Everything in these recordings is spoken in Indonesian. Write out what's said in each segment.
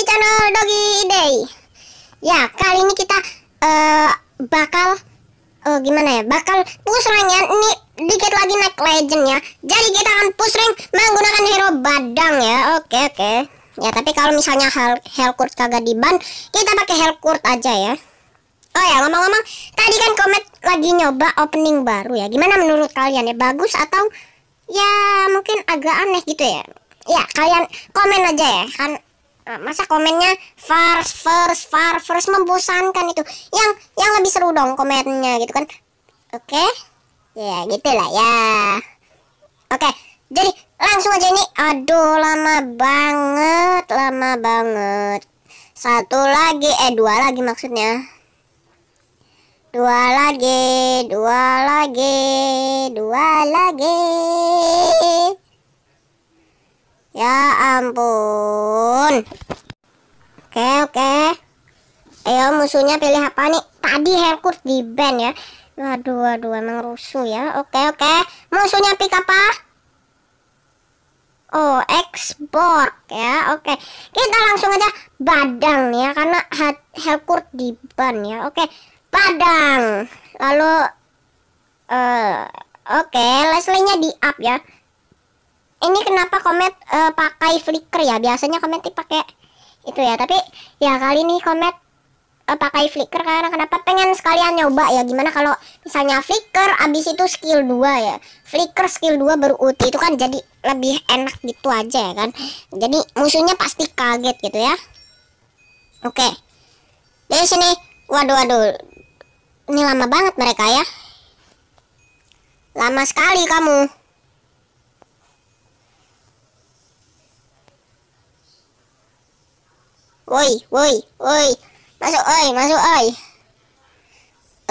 Channel Doggy Day. Ya, kali ini kita uh, bakal uh, gimana ya? Bakal push rank ya. Ini dikit lagi naik legend ya. Jadi kita akan push rank menggunakan hero badang ya. Oke, okay, oke. Okay. Ya, tapi kalau misalnya hel Helcourt kagak diban, kita pakai Helcourt aja ya. Oh ya, ngomong-ngomong, tadi kan Komet lagi nyoba opening baru ya. Gimana menurut kalian ya? Bagus atau ya mungkin agak aneh gitu ya? Ya, kalian komen aja ya. Kan Eh, masa komennya first first first first membosankan itu yang yang lebih seru dong komennya gitu kan oke okay? ya gitulah ya oke okay, jadi langsung aja ini aduh lama banget lama banget satu lagi eh dua lagi maksudnya dua lagi dua lagi dua lagi Ya ampun. Oke, oke. Ayo musuhnya pilih apa nih? Tadi Herkut di band ya. Waduh, waduh emang rusuh ya. Oke, oke. Musuhnya pick apa? Oh, ekspor ya. Oke. Kita langsung aja badang ya karena Herkut di ban ya. Oke. Badang. Lalu eh uh, oke, okay, Leslie-nya di up ya ini kenapa Komet uh, pakai flicker ya? Biasanya Komet dipakai itu ya, tapi ya kali ini Komet uh, pakai flicker karena kenapa pengen sekalian nyoba ya gimana kalau misalnya flicker abis itu skill 2 ya flicker skill 2 baru ulti itu kan jadi lebih enak gitu aja ya kan jadi musuhnya pasti kaget gitu ya oke okay. dari sini waduh waduh ini lama banget mereka ya lama sekali kamu Woi, woi, woi. Masuk oi, masuk oi.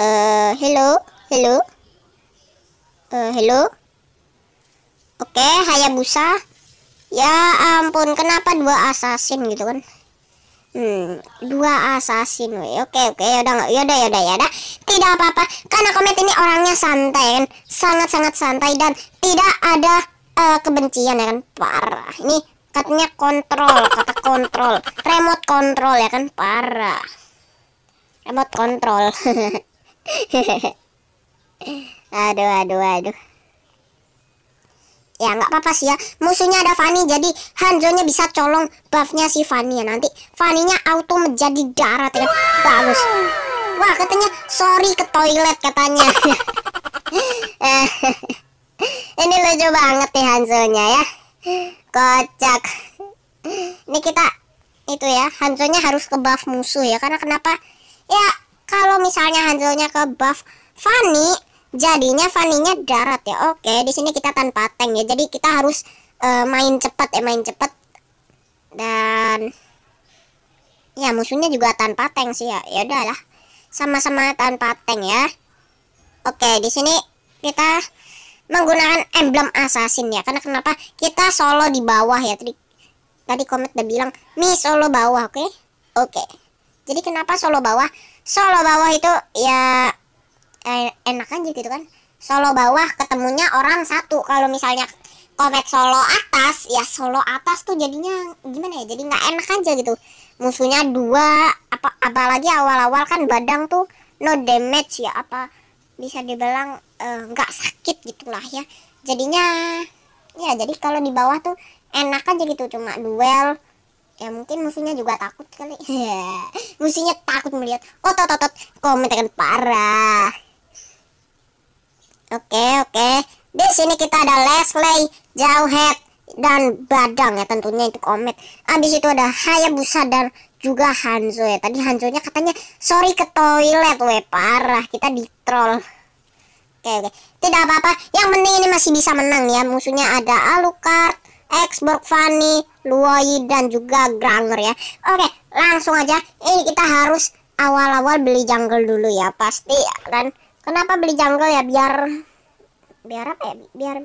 Eh, uh, hello, hello. Eh, uh, hello. Oke, okay, Hayabusa. Ya ampun, kenapa dua assassin gitu kan? Hmm, dua assassin oke Oke, okay, oke, okay, yaudah ya yaudah, yaudah, yaudah. Ya tidak apa-apa, karena komet ini orangnya santai ya kan, sangat-sangat santai dan tidak ada uh, kebencian ya kan. Parah, ini katanya kontrol kata kontrol remote kontrol ya kan parah remote kontrol aduh aduh aduh ya nggak apa-apa sih ya musuhnya ada Fanny jadi Hanzonya bisa colong buffnya si Fanny ya nanti Fanny-nya auto menjadi darat ya bagus wah katanya sorry ke toilet katanya eh, ini lucu banget nih Hanzonya ya kocak ini kita itu ya Hanzonya harus ke buff musuh ya karena kenapa ya kalau misalnya Hanzonya ke buff Fanny jadinya Fanny-nya darat ya oke di sini kita tanpa tank ya jadi kita harus uh, main cepat ya main cepat dan ya musuhnya juga tanpa tank sih ya ya udahlah sama-sama tanpa tank ya oke di sini kita menggunakan emblem assassin ya karena kenapa kita solo di bawah ya tadi tadi komet udah bilang mi solo bawah oke okay? oke okay. jadi kenapa solo bawah solo bawah itu ya eh, enak aja gitu kan solo bawah ketemunya orang satu kalau misalnya komet solo atas ya solo atas tuh jadinya gimana ya jadi nggak enak aja gitu musuhnya dua apa apalagi awal-awal kan badang tuh no damage ya apa bisa dibilang eh, nggak uh, sakit gitulah ya jadinya ya jadi kalau di bawah tuh enak aja gitu cuma duel ya mungkin musuhnya juga takut kali musuhnya takut melihat otot oh, otot komentar akan parah oke oke di sini kita ada Leslie Jauhead dan Badang ya tentunya itu komet abis itu ada Hayabusa dan juga Hanzo ya tadi Hanzonya katanya sorry ke toilet weh parah kita di troll oke oke tidak apa-apa yang penting ini masih bisa menang ya musuhnya ada Alucard Xbox Fanny Luoyi dan juga Granger ya oke langsung aja ini kita harus awal-awal beli jungle dulu ya pasti dan ya kenapa beli jungle ya biar biar apa ya biar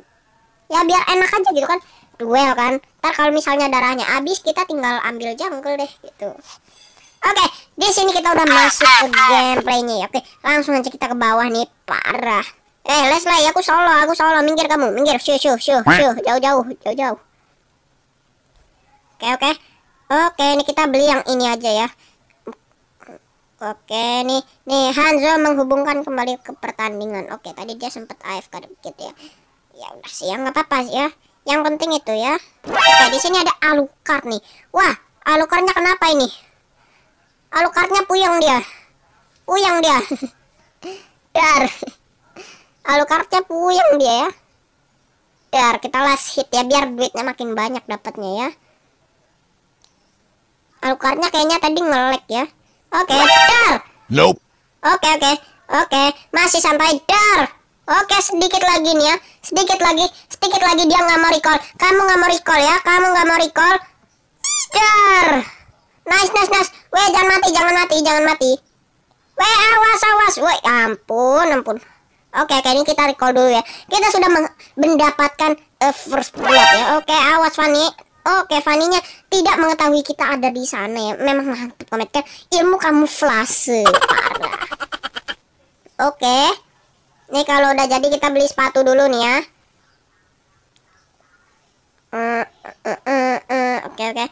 ya biar enak aja gitu kan duel kan ntar kalau misalnya darahnya habis kita tinggal ambil jungle deh gitu Oke, di sini kita udah masuk ke gameplaynya ya. Oke, langsung aja kita ke bawah nih, parah. Eh, lah, ya. aku solo, aku solo. Minggir kamu, minggir. Shu, shu, shu, shu. Jauh-jauh, jauh-jauh. Oke, oke. Oke, ini kita beli yang ini aja ya. Oke, nih. Nih, Hanzo menghubungkan kembali ke pertandingan. Oke, tadi dia sempat AFK gitu ya. Ya udah sih, ya nggak apa-apa sih ya. Yang penting itu ya. Oke, di sini ada Alucard nih. Wah, Alucardnya kenapa ini? Alucardnya puyeng dia. Puyeng dia. Dar. Alucardnya puyeng dia ya. Dar, kita last hit ya biar duitnya makin banyak dapatnya ya. Alucardnya kayaknya tadi ngelek ya. Oke, okay, dar. Nope. Oke, okay, oke. Okay. Oke, okay, masih sampai dar. Oke, okay, sedikit lagi nih ya. Sedikit lagi, sedikit lagi dia nggak mau recall. Kamu nggak mau recall ya, kamu nggak mau recall. Dar. Nice, nice, nice. Weh, jangan mati, jangan mati, jangan mati. Weh, awas, awas. Weh, ampun, ampun. Oke, okay, kayaknya kita recall dulu ya. Kita sudah mendapatkan uh, first blood ya. Oke, awas Fanny. Oke, okay, nya tidak mengetahui kita ada di sana ya. Memang mantap komet kan ilmu kamuflase parah. Oke. Okay. Nih kalau udah jadi kita beli sepatu dulu nih ya. Eh, eh, oke, uh, oke. Uh, uh, oke. okay, Okay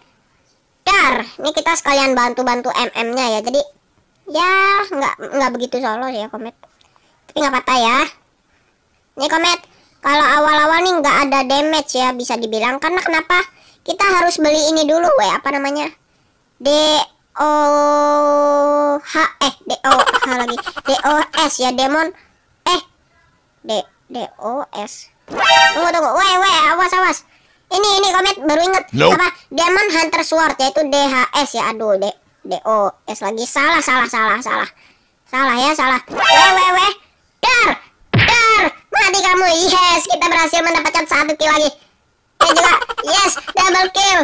ini kita sekalian bantu-bantu MM-nya ya jadi ya nggak nggak begitu solo sih ya komet tapi nggak patah ya ini komet kalau awal-awal nih nggak ada damage ya bisa dibilang karena kenapa kita harus beli ini dulu weh apa namanya D O H eh D O H lagi D O S ya demon eh D D O S tunggu tunggu weh weh awas awas ini ini komet baru inget nope. apa Demon Hunter Sword yaitu DHS ya aduh D d o s lagi salah salah salah salah salah ya salah www dar dar mati kamu yes kita berhasil mendapatkan satu kill lagi ini juga yes double kill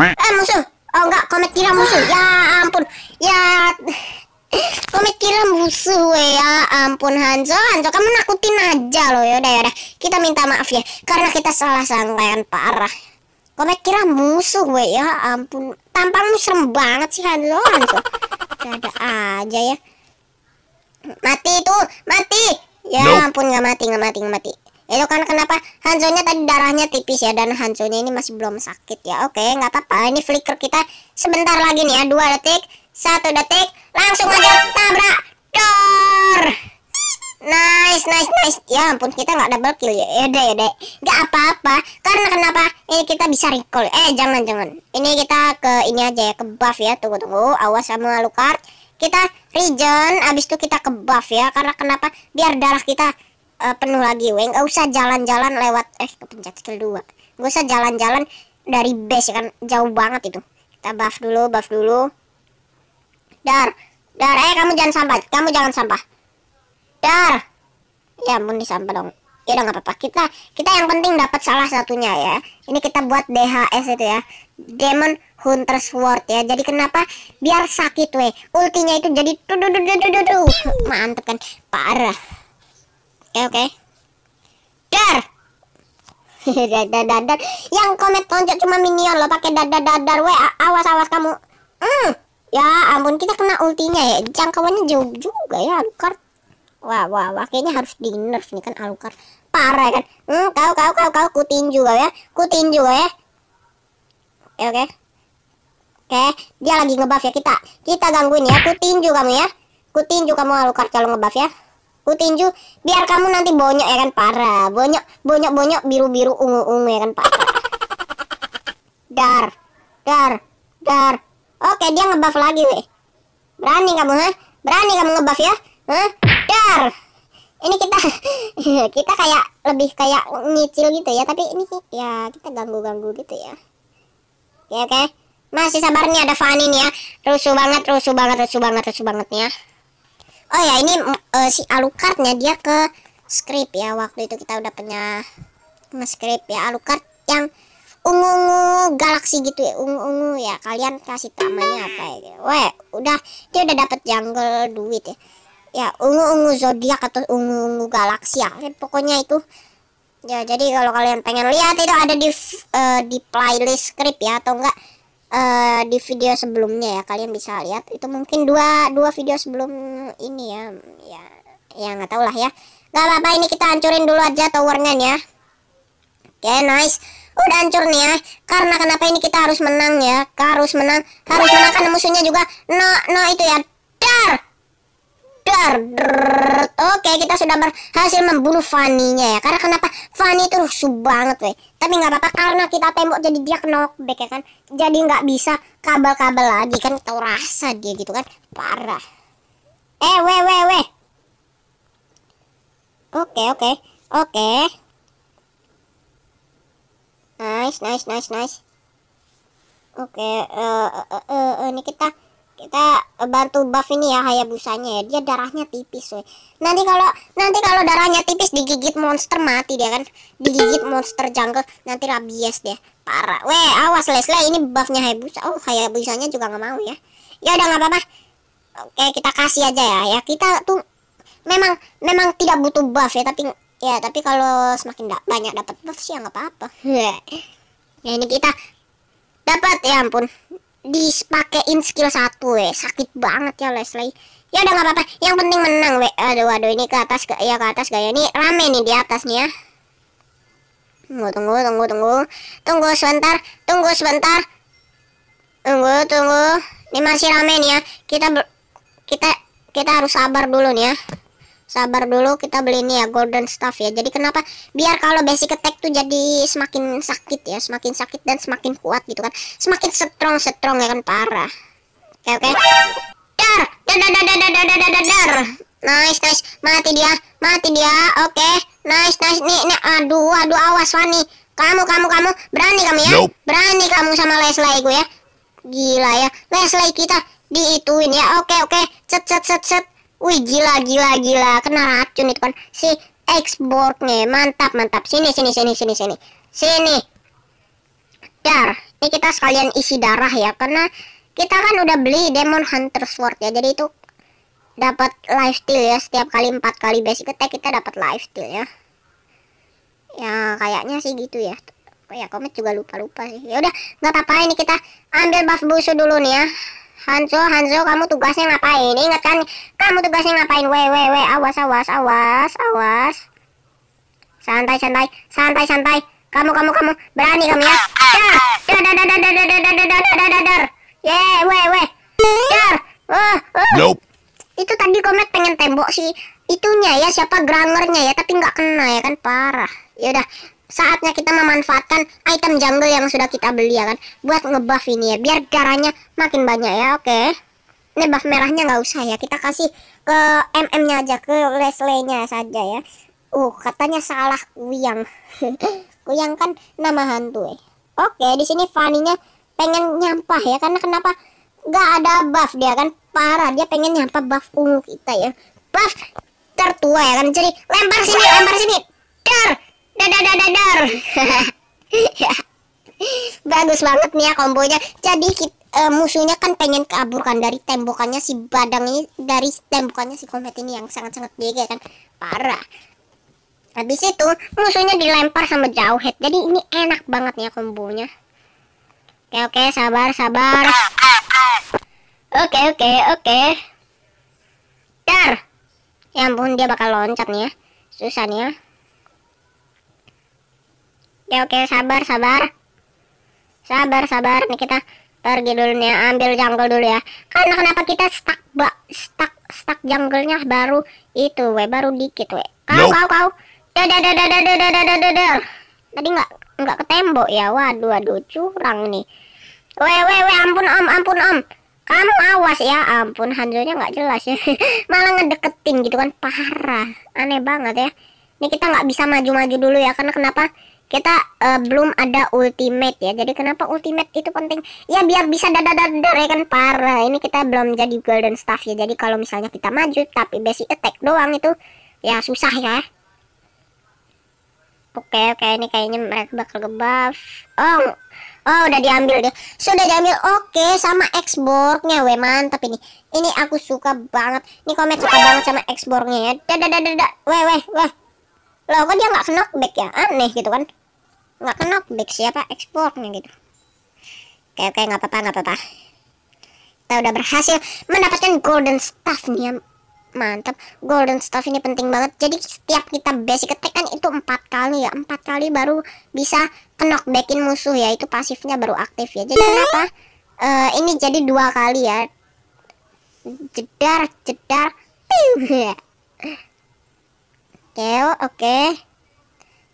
eh musuh oh enggak komet kira musuh ya ampun ya Komet kira musuh we ya ampun Hanzo Hanzo kamu nakutin aja loh yaudah yaudah Kita minta maaf ya karena kita salah yang parah Komet kira musuh we ya ampun Tampangmu serem banget sih Hanzo Hanzo Ada aja ya Mati itu mati Ya nope. ampun gak mati gak mati gak mati itu karena kenapa Hanzo nya tadi darahnya tipis ya dan Hanzo nya ini masih belum sakit ya. Oke, nggak apa-apa. Ini flicker kita sebentar lagi nih ya, dua detik satu detik langsung aja tabrak dor nice nice nice ya ampun kita nggak double kill ya ya yaudah ya dek nggak apa-apa karena kenapa ini kita bisa recall eh jangan jangan ini kita ke ini aja ya ke buff ya tunggu tunggu awas sama Lucar kita region abis itu kita ke buff ya karena kenapa biar darah kita uh, penuh lagi weng nggak usah jalan-jalan lewat eh kepencet skill dua nggak usah jalan-jalan dari base ya kan jauh banget itu kita buff dulu buff dulu Dar. Dar, eh kamu jangan sampah. Kamu jangan sampah. Dar. Ya ampun disampah dong. Ya udah nggak apa-apa. Kita kita yang penting dapat salah satunya ya. Ini kita buat DHS itu ya. Demon Hunter Sword ya. Jadi kenapa? Biar sakit weh. Ultinya itu jadi tuh Mantep kan. Parah. Oke oke. Dar. dadar dadar. Yang komet loncat cuma minion lo pakai dadar dadar weh. Awas awas kamu. Hmm. Ya ampun kita kena ultinya ya. Jangkauannya jauh juga ya Alucard. Wah wah wah kayaknya harus di nerf nih kan Alucard. Parah kan. Hmm, kau kau kau kau kutin juga ya. Kutin juga ya. Oke oke. Oke, dia lagi ngebuff ya kita. Kita gangguin ya. Kutin juga kamu ya. Kutin juga kamu Alucard kalau ngebuff ya. Kutinju biar kamu nanti bonyok ya kan parah. Bonyok bonyok bonyok biru-biru ungu-ungu ya kan parah. Dar. Dar. Dar. Oke, dia ngebuff lagi, weh. Berani kamu, ha? Berani kamu ngebuff ya? Hah? Dar! Ini kita kita kayak lebih kayak nyicil gitu ya, tapi ini ya kita ganggu-ganggu gitu ya. Oke, ya, oke. Masih sabar nih ada Fanny nih ya. Rusuh banget, rusuh banget, rusuh banget, rusuh banget nih ya. Oh ya, ini uh, si Alucardnya dia ke script ya. Waktu itu kita udah punya nge-script ya Alucard yang ungu-ungu galaksi gitu ya ungu-ungu ya kalian kasih tamanya apa ya gitu. weh udah dia udah dapat jungle duit ya ya ungu-ungu zodiak atau ungu-ungu galaksi ya pokoknya itu ya jadi kalau kalian pengen lihat itu ada di uh, di playlist script ya atau enggak uh, di video sebelumnya ya kalian bisa lihat itu mungkin dua dua video sebelum ini ya ya ya nggak tau lah ya nggak apa-apa ini kita hancurin dulu aja towernya ya oke okay, nice udah hancur nih ya karena kenapa ini kita harus menang ya harus menang harus menang karena musuhnya juga no no itu ya dar dar, oke kita sudah berhasil membunuh Faninya ya karena kenapa Fanny itu rusuh banget weh tapi nggak apa-apa karena kita tembok jadi dia knockback ya kan jadi nggak bisa kabel-kabel lagi kan tau rasa dia gitu kan parah eh weh weh weh oke oke oke nice nice nice nice oke okay, uh, eh, uh, eh, uh, eh, uh, ini kita kita bantu buff ini ya Hayabusanya ya dia darahnya tipis we. nanti kalau nanti kalau darahnya tipis digigit monster mati dia kan digigit monster jungle nanti rabies dia parah weh awas lesle ini buffnya Hayabusa oh Hayabusanya juga nggak mau ya ya udah nggak apa-apa oke kita kasih aja ya ya kita tuh memang memang tidak butuh buff ya tapi ya tapi kalau semakin da banyak dapat buff sih ya nggak apa-apa ya ini kita dapat ya ampun dipakein skill satu ya sakit banget ya Leslie ya udah nggak apa-apa yang penting menang we aduh waduh ini ke atas ke ya ke atas gaya ini rame nih di atas nih ya tunggu tunggu tunggu tunggu tunggu sebentar tunggu sebentar tunggu tunggu ini masih rame nih ya kita kita kita harus sabar dulu nih ya sabar dulu kita beli ini ya golden staff ya jadi kenapa biar kalau basic attack tuh jadi semakin sakit ya semakin sakit dan semakin kuat gitu kan semakin strong strong ya kan parah oke okay, oke okay. dar dar dar dar dar dar dar dar dar nice nice mati dia mati dia oke okay. nice nice nih nih aduh aduh awas Wani kamu kamu kamu berani kamu ya nope. berani kamu sama Leslie gue ya gila ya Leslie kita diituin ya oke oke cet cet cet cet Wih gila gila gila kena racun itu kan si Xbox nih mantap mantap sini sini sini sini sini sini dar ini kita sekalian isi darah ya karena kita kan udah beli Demon Hunter Sword ya jadi itu dapat life steal ya setiap kali empat kali basic attack kita dapat life steal ya ya kayaknya sih gitu ya oh ya komet juga lupa lupa sih ya udah nggak apa-apa ini kita ambil buff busu dulu nih ya Hanzo, Hanzo, kamu tugasnya ngapain? Ingat kan, kamu tugasnya ngapain? Weh, weh, weh, awas, awas, awas, awas. Santai, santai, santai, santai. Kamu, kamu, kamu, berani kamu ya? ya dar, dar, dar, dar, dar, dar, dar, dar, dar, dar, dar, dar. Yeah, oh, weh, oh. weh. Dar. Uh, uh. Nope. Itu tadi komet pengen tembok si itunya ya, siapa granernya ya, tapi nggak kena ya kan parah. Yaudah, saatnya kita memanfaatkan item jungle yang sudah kita beli ya kan buat ngebuff ini ya biar darahnya makin banyak ya oke okay. ini buff merahnya nggak usah ya kita kasih ke mm nya aja ke Leslie nya saja ya uh katanya salah kuyang kuyang kan nama hantu ya oke okay, di sini Faninya pengen nyampah ya karena kenapa nggak ada buff dia kan parah dia pengen nyampah buff ungu kita ya buff tertua ya kan jadi lempar sini lempar sini dar dadar dadar bagus banget nih ya kombonya jadi kita, uh, eh, musuhnya kan pengen kaburkan dari tembokannya si badang ini dari tembokannya si komet ini yang sangat-sangat bega kan parah habis itu musuhnya dilempar sama jauh head jadi ini enak banget nih ya kombonya oke oke sabar sabar oke oke oke dar ya ampun dia bakal loncat nih ya susah nih ya Oke oke sabar sabar sabar sabar nih kita pergi dulu nih ambil jungle dulu ya karena kenapa kita stuck bak stuck stuck nya baru itu we baru dikit we kau kau kau dadar tadi nggak nggak ke tembok ya waduh waduh curang nih we we we ampun om ampun om kamu awas ya ampun hanzonya nggak jelas ya malah ngedeketin gitu kan parah aneh banget ya ini kita nggak bisa maju-maju dulu ya karena kenapa kita uh, belum ada ultimate ya jadi kenapa ultimate itu penting ya biar bisa dadadadar ya kan parah ini kita belum jadi golden staff ya jadi kalau misalnya kita maju tapi basic attack doang itu ya susah ya oke okay, oke ini kayaknya mereka bakal ke oh Oh udah diambil deh Sudah diambil oke sama ekspornya we mantap ini Ini aku suka banget Ini komet suka banget sama ekspornya ya Dadadadada weh weh weh Loh kok dia nggak knockback ya aneh gitu kan nggak kena back siapa ekspornya gitu oke oke nggak apa-apa nggak apa-apa kita udah berhasil mendapatkan golden staff nih ya. mantap golden staff ini penting banget jadi setiap kita basic attack kan itu empat kali ya empat kali baru bisa backin musuh ya itu pasifnya baru aktif ya jadi kenapa uh, ini jadi dua kali ya jedar jedar oke oke okay, okay.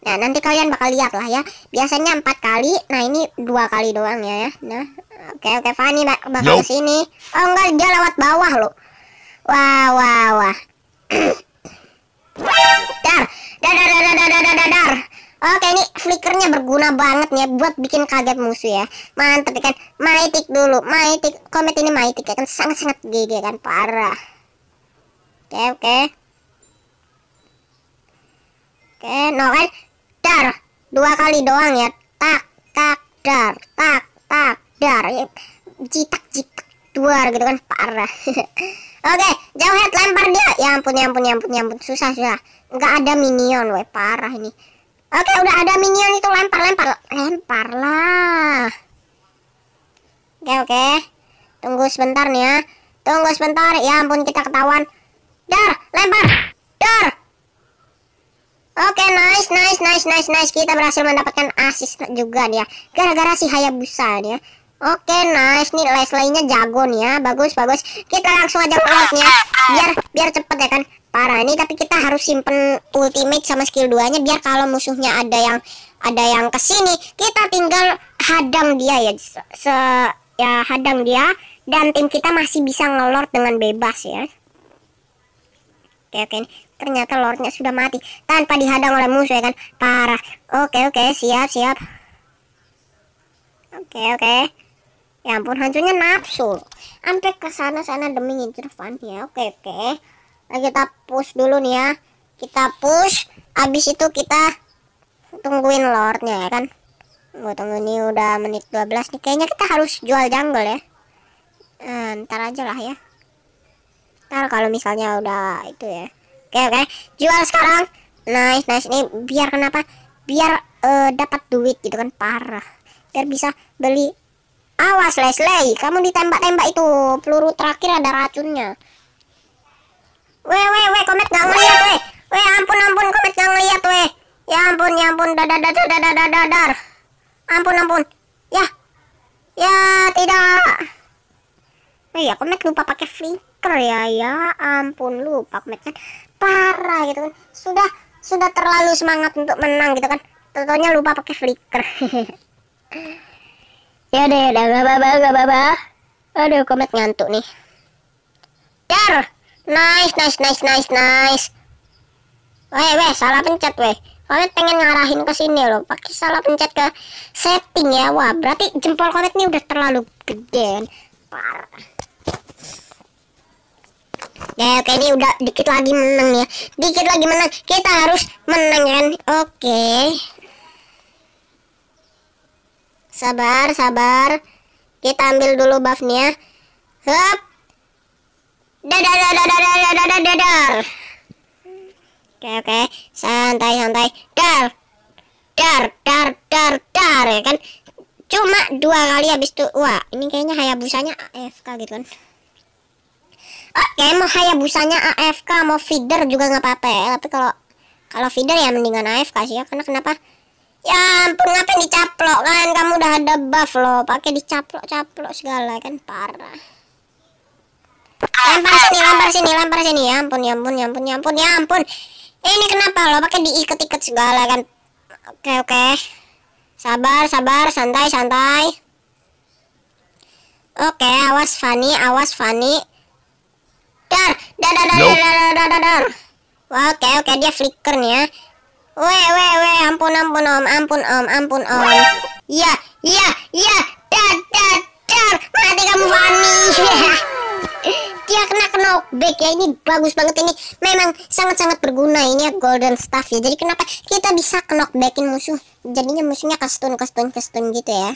Nah, nanti kalian bakal lihat lah ya. Biasanya empat kali, nah ini dua kali doang ya. ya Nah, oke oke fani Fanny bak bakal nope. sini. Oh enggak, dia lewat bawah loh. Wah wah wah. dar, dar dar dar dar dar dar dar. Oke ini flickernya berguna banget ya buat bikin kaget musuh ya. Mantep ya kan. Maitik dulu, maitik. Komet ini maitik ya kan sangat-sangat GG ya kan parah. Oke oke. Oke, no kan dar dua kali doang ya tak tak dar tak tak dar ya. jitak jitak duar gitu kan parah oke jauh head lempar dia ya ampun ya ampun ya ampun ya ampun susah susah nggak ada minion woi parah ini oke udah ada minion itu lempar lempar lempar lah oke oke tunggu sebentar nih ya tunggu sebentar ya ampun kita ketahuan dar lempar dar Oke, okay, nice, nice, nice, nice, nice. Kita berhasil mendapatkan assist juga dia. Gara-gara si Hayabusa dia. Oke, okay, nice. Nih leslie lainnya jago nih ya. Bagus, bagus. Kita langsung aja ya. Biar biar cepet ya kan. Parah nih, tapi kita harus simpen ultimate sama skill duanya. biar kalau musuhnya ada yang ada yang kesini, kita tinggal hadam dia ya. Se ya hadam dia dan tim kita masih bisa ngelord dengan bebas ya. Oke, okay, oke. Okay ternyata lordnya sudah mati tanpa dihadang oleh musuh ya kan parah oke oke siap siap oke oke ya ampun hancurnya nafsu sampai ke sana sana demi ngincer fun ya oke oke nah, kita push dulu nih ya kita push abis itu kita tungguin lordnya ya kan gue tunggu ini udah menit 12 nih kayaknya kita harus jual jungle ya hmm, ntar aja lah ya ntar kalau misalnya udah itu ya oke ya kan? oke jual sekarang nice nice ini biar kenapa biar uh, dapat duit gitu kan parah biar bisa beli awas Leslie kamu ditembak-tembak itu peluru terakhir ada racunnya weh weh weh komet nggak ngeliat weh weh ampun ampun komet nggak ngeliat weh ya ampun ya ampun dadar dadar dadar dadar ampun ampun ya ya tidak oh iya komet lupa pakai flicker ya ya ampun lupa komet parah gitu kan sudah sudah terlalu semangat untuk menang gitu kan tentunya lupa pakai flicker ya deh ya udah gak apa gak apa aduh komet ngantuk nih dar nice nice nice nice nice weh weh salah pencet weh komet pengen ngarahin ke sini loh pakai salah pencet ke setting ya wah berarti jempol komet ini udah terlalu gede kan. parah Ya oke ini udah dikit lagi menang ya. Dikit lagi menang. Kita harus menang kan. Oke. Sabar, sabar. Kita ambil dulu buffnya. Hop. Dadar, dadar, dadar, dadar, dadar. Oke, oke. Santai, santai. Dar. Dar, dar, dar, dar ya kan. Cuma dua kali habis itu. Wah, ini kayaknya Hayabusanya AFK gitu kan mau eh, kayak busanya busanya AFK mau feeder juga nggak apa-apa ya tapi kalau kalau feeder ya mendingan AFK sih ya karena kenapa ya ampun ngapain dicaplok kan kamu udah ada buff loh pakai dicaplok-caplok segala kan parah lempar sini lempar sini lempar sini ya ampun ya ampun ya ampun ya ampun ya ampun eh, ini kenapa lo pakai diikat-ikat segala kan oke oke sabar sabar santai santai oke awas Fani awas Fani Dar, dar, dar, dar, dar dar, dar, dar, dar. Oke, okay, oke, okay, dia flicker nih ya. Weh, weh, weh, ampun, ampun, om, ampun, om, ampun, om. ya ya ya dar, dar, dar. Mati kamu, fani dia kena knockback ya, ini bagus banget ini. Memang sangat-sangat berguna ini ya, golden staff ya. Jadi kenapa kita bisa knockbackin musuh. Jadinya musuhnya kastun, kastun, kastun gitu ya.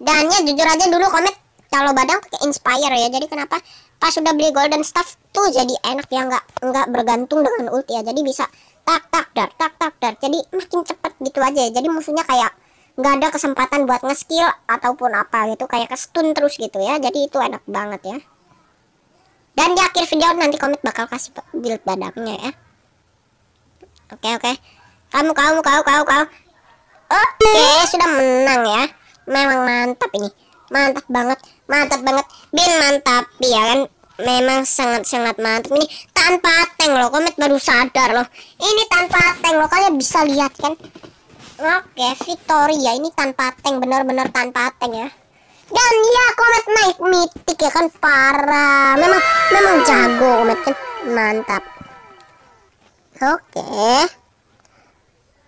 Dan ya jujur aja dulu komet kalau badang pakai inspire ya. Jadi kenapa pas sudah beli golden staff tuh jadi enak ya nggak nggak bergantung dengan ulti ya jadi bisa tak tak dar tak tak dar jadi makin cepet gitu aja ya jadi musuhnya kayak nggak ada kesempatan buat ngeskill ataupun apa gitu kayak ke stun terus gitu ya jadi itu enak banget ya dan di akhir video nanti komit bakal kasih build badaknya ya oke oke kamu kamu kamu kau kau kau oke sudah menang ya memang mantap ini mantap banget mantap banget bin mantap ya kan memang sangat-sangat mantap ini tanpa tank loh komet baru sadar loh ini tanpa tank loh kalian ya bisa lihat kan oke victoria ini tanpa tank benar-benar tanpa tank ya dan ya komet naik mitik ya kan parah memang memang jago komet kan mantap oke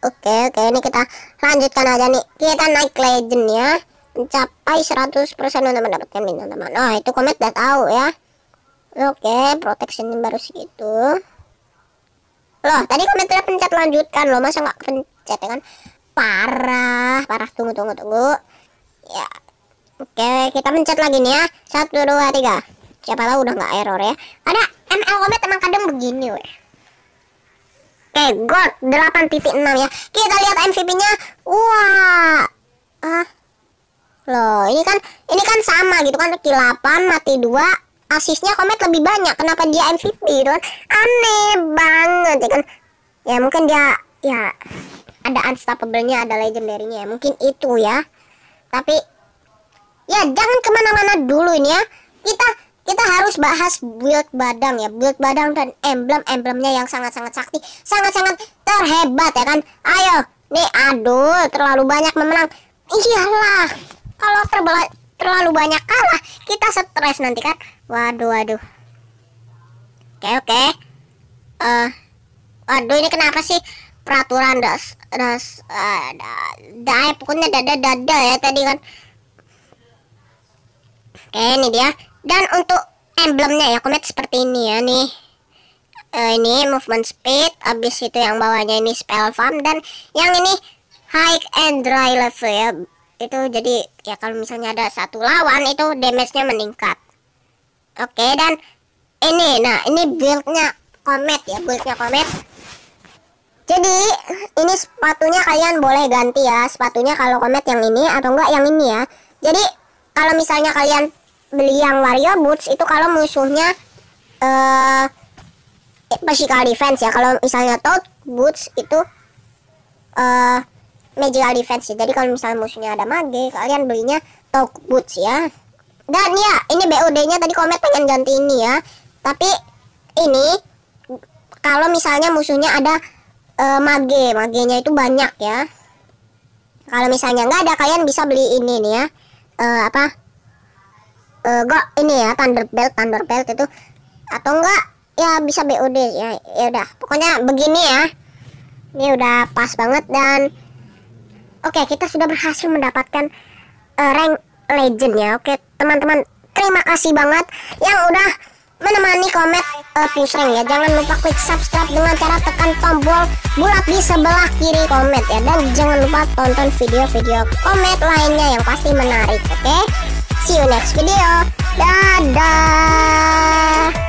oke oke ini kita lanjutkan aja nih kita naik legend ya mencapai 100% untuk mendapatkan min teman oh itu komet udah tahu ya oke protection baru segitu loh tadi komet udah pencet lanjutkan loh masa nggak pencet ya kan parah parah tunggu tunggu tunggu ya oke kita pencet lagi nih ya satu dua tiga siapa tahu udah nggak error ya ada ML komet emang kadang begini weh Oke, God 8.6 ya. Kita lihat MVP-nya. Wah. Ah, Loh, ini kan ini kan sama gitu kan kilapan mati dua asisnya Komet lebih banyak. Kenapa dia MVP gitu kan? Aneh banget ya kan. Ya mungkin dia ya ada unstoppable-nya, ada legendary-nya. Mungkin itu ya. Tapi ya jangan kemana-mana dulu ini ya. Kita kita harus bahas build badang ya build badang dan emblem emblemnya yang sangat-sangat sakti sangat-sangat terhebat ya kan ayo nih aduh terlalu banyak memenang iyalah kalau terbelah, terlalu banyak kalah kita stres nanti kan waduh waduh oke okay, oke okay. uh, eh, waduh ini kenapa sih peraturan das das uh, pokoknya dada dada ya tadi kan oke okay, ini dia dan untuk emblemnya ya komet seperti ini ya nih uh, ini movement speed abis itu yang bawahnya ini spell farm dan yang ini high and dry level ya itu jadi ya kalau misalnya ada satu lawan itu damage-nya meningkat oke okay, dan ini nah ini build-nya komet ya build-nya komet jadi ini sepatunya kalian boleh ganti ya sepatunya kalau komet yang ini atau enggak yang ini ya jadi kalau misalnya kalian beli yang Warrior boots itu kalau musuhnya eh uh, physical defense ya kalau misalnya toad boots itu eh uh, magical defense sih. Jadi kalau misalnya musuhnya ada mage, kalian belinya Talk Boots ya. Dan ya, ini BOD-nya tadi Komet pengen ganti ini ya. Tapi ini kalau misalnya musuhnya ada uh, mage, magenya itu banyak ya. Kalau misalnya nggak ada, kalian bisa beli ini nih ya. Uh, apa? Uh, go ini ya thunder belt thunder belt itu atau enggak ya bisa BOD ya. Ya udah, pokoknya begini ya. Ini udah pas banget dan Oke, okay, kita sudah berhasil mendapatkan uh, rank legend ya. Oke, okay, teman-teman, terima kasih banget yang udah menemani komet uh, eh, push rank ya. Jangan lupa klik subscribe dengan cara tekan tombol bulat di sebelah kiri komet ya. Dan jangan lupa tonton video-video komet lainnya yang pasti menarik. Oke, okay? see you next video. Dadah.